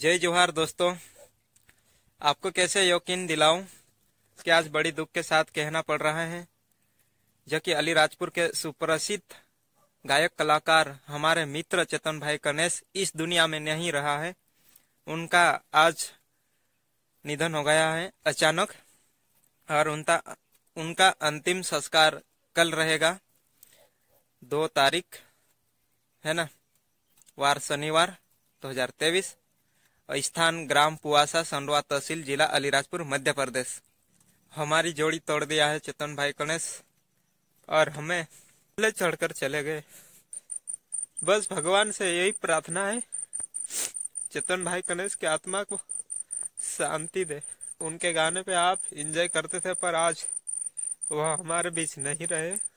जय जोहार दोस्तों आपको कैसे यकीन दिलाऊं कि आज बड़ी दुख के साथ कहना पड़ रहा है जो कि अली राजपुर के सुप्रसिद्ध गायक कलाकार हमारे मित्र चेतन भाई गणेश इस दुनिया में नहीं रहा है उनका आज निधन हो गया है अचानक और उनका उनका अंतिम संस्कार कल रहेगा दो तारीख है ना वार शनिवार 2023 स्थान ग्राम पुआसा संडवा तहसील जिला अलीराजपुर मध्य प्रदेश हमारी जोड़ी तोड़ दिया है चेतन भाई गणेश और हमें पहले चढ़कर चले गए बस भगवान से यही प्रार्थना है चेतन भाई गणेश की आत्मा को शांति दे उनके गाने पे आप एंजॉय करते थे पर आज वह हमारे बीच नहीं रहे